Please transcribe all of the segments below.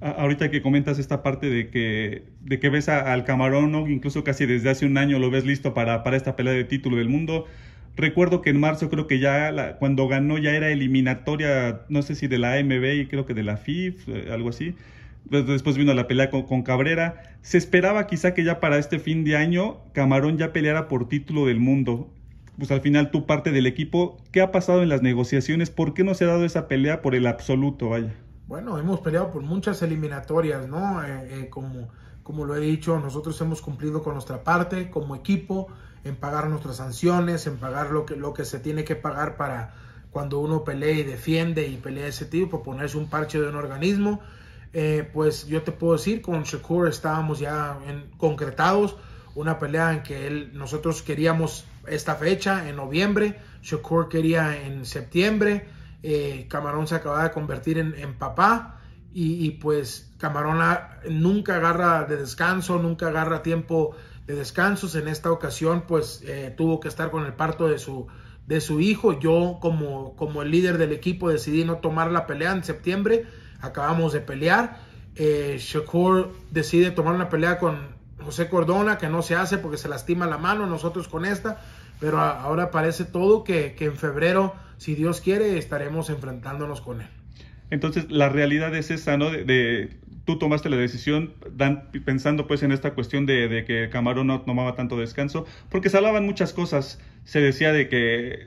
ahorita que comentas esta parte de que, de que ves al camarón, incluso casi desde hace un año lo ves listo para, para esta pelea de título del mundo. Recuerdo que en marzo creo que ya la, cuando ganó ya era eliminatoria, no sé si de la AMB y creo que de la FIF, eh, algo así. Pues después vino la pelea con, con, Cabrera. Se esperaba quizá que ya para este fin de año Camarón ya peleara por título del mundo. Pues al final tu parte del equipo. ¿Qué ha pasado en las negociaciones? ¿Por qué no se ha dado esa pelea por el absoluto? Vaya bueno, hemos peleado por muchas eliminatorias, ¿no? Eh, eh, como, como lo he dicho, nosotros hemos cumplido con nuestra parte como equipo en pagar nuestras sanciones, en pagar lo que, lo que se tiene que pagar para cuando uno pelea y defiende y pelea ese tipo, ponerse un parche de un organismo. Eh, pues yo te puedo decir, con Shakur estábamos ya en, concretados, una pelea en que él, nosotros queríamos esta fecha en noviembre, Shakur quería en septiembre eh, Camarón se acaba de convertir en, papá y, pues Camarón nunca agarra de descanso, nunca agarra tiempo de descansos. En esta ocasión pues eh, tuvo que estar con el parto de su, de su hijo. Yo como, como el líder del equipo decidí no tomar la pelea en septiembre. Acabamos de pelear. Eh, Shakur decide tomar una pelea con José Cordona, que no se hace porque se lastima la mano. Nosotros con esta pero ahora parece todo que, en febrero, si Dios quiere, estaremos enfrentándonos con él. Entonces, la realidad es esa, ¿no? De, tú tomaste la decisión pensando pues en esta cuestión de, de que Camarón no tomaba tanto descanso, porque se hablaban muchas cosas. Se decía de que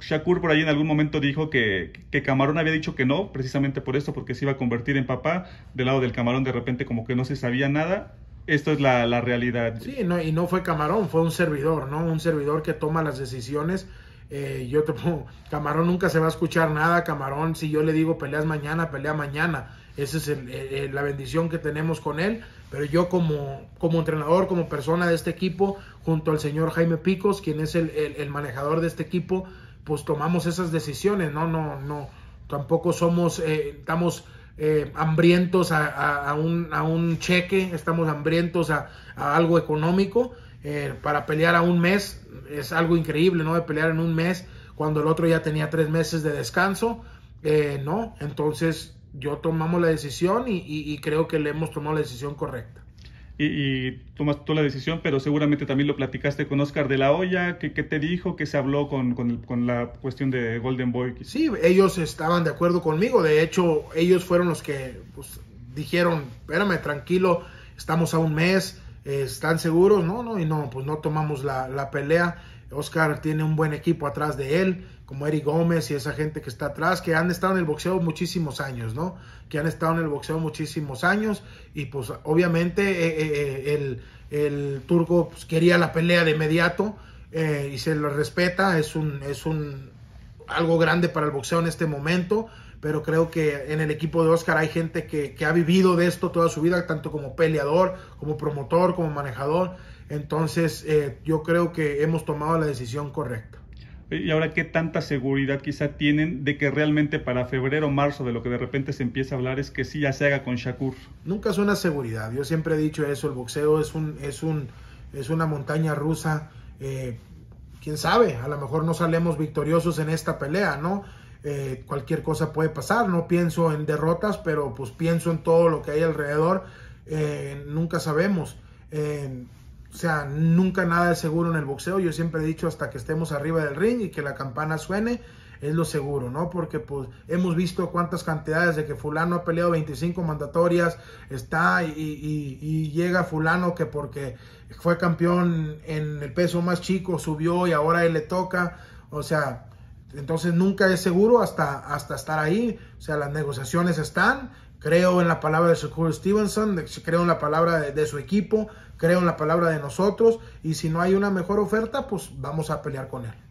Shakur por ahí en algún momento dijo que, que, Camarón había dicho que no, precisamente por esto, porque se iba a convertir en papá. Del lado del Camarón de repente como que no se sabía nada esto es la, realidad. Sí, no, y no fue Camarón, fue un servidor, ¿no? Un servidor que toma las decisiones. Eh, yo te pongo, Camarón nunca se va a escuchar nada, Camarón, si yo le digo peleas mañana, pelea mañana. Esa es la bendición que tenemos con él. Pero yo como, como entrenador, como persona de este equipo, junto al señor Jaime Picos, quien es el, el manejador de este equipo, pues tomamos esas decisiones, ¿no? No, no, tampoco somos, eh, estamos eh, hambrientos a, un, cheque, estamos hambrientos a, algo económico. Eh, para pelear a un mes es algo increíble, ¿no? De pelear en un mes cuando el otro ya tenía tres meses de descanso, eh, ¿no? Entonces yo tomamos la decisión y creo que le hemos tomado la decisión correcta y, tomaste tomas toda la decisión, pero seguramente también lo platicaste con Oscar de la Hoya, que, te dijo que se habló con, con, la cuestión de Golden Boy. Sí, ellos estaban de acuerdo conmigo, de hecho ellos fueron los que pues, dijeron, espérame, tranquilo, estamos a un mes, eh, ¿están seguros? No, no, y no, pues no tomamos la, la pelea. Oscar tiene un buen equipo atrás de él, como Eric Gómez y esa gente que está atrás, que han estado en el boxeo muchísimos años, ¿no? Que han estado en el boxeo muchísimos años y pues obviamente eh, eh, eh, el, turco pues, quería la pelea de inmediato y se lo respeta, es un, es un algo grande para el boxeo en este momento pero creo que en el equipo de Oscar hay gente que, ha vivido de esto toda su vida, tanto como peleador, como promotor, como manejador. Entonces, eh, yo creo que hemos tomado la decisión correcta. Y ahora, ¿qué tanta seguridad quizá tienen de que realmente para febrero o marzo, de lo que de repente se empieza a hablar, es que sí ya se haga con Shakur? Nunca es una seguridad. Yo siempre he dicho eso. El boxeo es, un, es, un, es una montaña rusa. Eh, quién sabe, a lo mejor no salemos victoriosos en esta pelea, ¿no? Eh, cualquier cosa puede pasar. No pienso en derrotas, pero pues pienso en todo lo que hay alrededor. Eh, nunca sabemos. Eh, o sea, nunca nada es seguro en el boxeo. Yo siempre he dicho hasta que estemos arriba del ring y que la campana suene, es lo seguro, ¿no? Porque pues hemos visto cuántas cantidades de que fulano ha peleado 25 mandatorias, está y, y, llega fulano que porque fue campeón en el peso más chico, subió y ahora él le toca. O sea, entonces nunca es seguro hasta, hasta estar ahí. O sea, las negociaciones están. Creo en la palabra de Shakur Stevenson, creo en la palabra de, de, su equipo, creo en la palabra de nosotros. Y si no hay una mejor oferta, pues vamos a pelear con él.